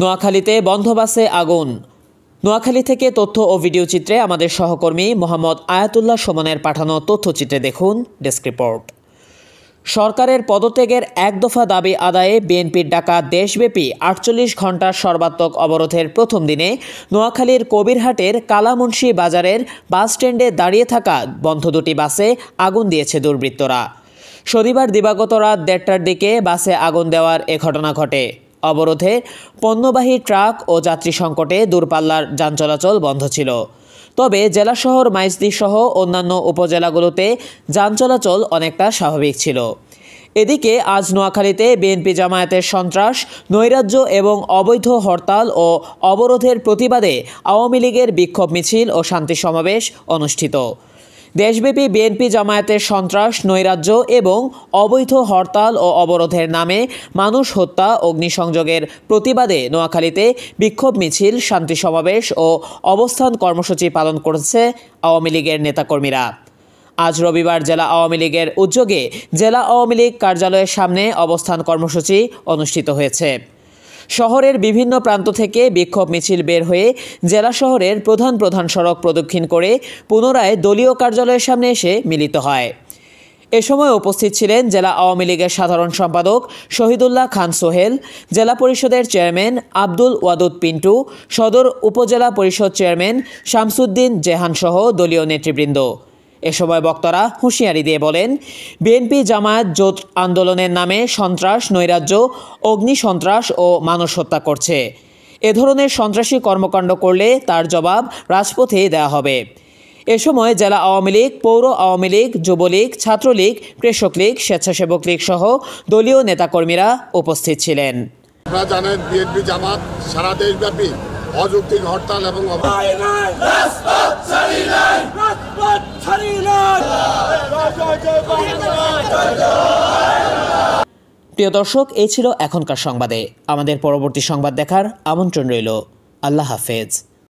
নোয়াখালীতে বন্ধবাসে আগুন নোয়াখালী থেকে তথ্য ও ভিডিও চিত্রে আমাদের সহকর্মী মোহাম্মদ আয়াতুল্লাহ সোমনের পাঠানো তথ্যচিত্রে দেখুন ডেস্ক রিপোর্ট সরকারের পদত্যাগের এক দফা দাবি আদায়ে বিএনপির ডাকা দেশব্যাপী আটচল্লিশ ঘণ্টার সর্বাত্মক অবরোধের প্রথম দিনে নোয়াখালীর কবিরহাটের কালামুন্সি বাজারের বাসস্ট্যান্ডে দাঁড়িয়ে থাকা বন্ধ দুটি বাসে আগুন দিয়েছে দুর্বৃত্তরা শনিবার দিবাগত রাত দেড়টার দিকে বাসে আগুন দেওয়ার এ ঘটনা ঘটে অবরোধে পণ্যবাহী ট্রাক ও যাত্রী সংকটে দূরপাল্লার যান চলাচল বন্ধ ছিল তবে জেলা শহর মাইজদি সহ অন্যান্য উপজেলাগুলোতে যান চলাচল অনেকটা স্বাভাবিক ছিল এদিকে আজ নোয়াখালীতে বিএনপি জামায়াতের সন্ত্রাস নৈরাজ্য এবং অবৈধ হরতাল ও অবরোধের প্রতিবাদে আওয়ামী লীগের বিক্ষোভ মিছিল ও শান্তি সমাবেশ অনুষ্ঠিত দেশব্যাপী বিএনপি জামায়াতের সন্ত্রাস নৈরাজ্য এবং অবৈধ হরতাল ও অবরোধের নামে মানুষ হত্যা অগ্নিসংযোগের প্রতিবাদে নোয়াখালীতে বিক্ষোভ মিছিল শান্তি সমাবেশ ও অবস্থান কর্মসূচি পালন করেছে আওয়ামী লীগের নেতাকর্মীরা আজ রবিবার জেলা আওয়ামী লীগের উদ্যোগে জেলা আওয়ামী লীগ কার্যালয়ের সামনে অবস্থান কর্মসূচি অনুষ্ঠিত হয়েছে শহরের বিভিন্ন প্রান্ত থেকে বিক্ষোভ মিছিল বের হয়ে জেলা শহরের প্রধান প্রধান সড়ক প্রদক্ষিণ করে পুনরায় দলীয় কার্যালয়ের সামনে এসে মিলিত হয় এ সময় উপস্থিত ছিলেন জেলা আওয়ামী লীগের সাধারণ সম্পাদক শহীদুল্লাহ খান সোহেল জেলা পরিষদের চেয়ারম্যান আব্দুল ওয়াদুদ পিন্টু সদর উপজেলা পরিষদ চেয়ারম্যান শামসুদ্দিন জেহানসহ দলীয় নেতৃবৃন্দ এ সময় বক্তারা হুঁশিয়ারি দিয়ে বলেন বিএনপি জামায়াত জোট আন্দোলনের নামে সন্ত্রাস নৈরাজ্য অগ্নি সন্ত্রাস ও মানুষ হত্যা করছে এ ধরনের সন্ত্রাসী কর্মকাণ্ড করলে তার জবাব রাজপথেই দেওয়া হবে এ সময় জেলা আওয়ামী লীগ পৌর আওয়ামী লীগ যুবলীগ ছাত্রলীগ কৃষক লীগ স্বেচ্ছাসেবক লীগ সহ দলীয় নেতাকর্মীরা উপস্থিত ছিলেন আপনারা জানেন বিএনপি জামাত সারা দেশব্যাপী অযৌক্তিক হরতাল এবং প্রিয় দর্শক এই ছিল এখনকার সংবাদে আমাদের পরবর্তী সংবাদ দেখার আমন্ত্রণ রইল আল্লাহ হাফেজ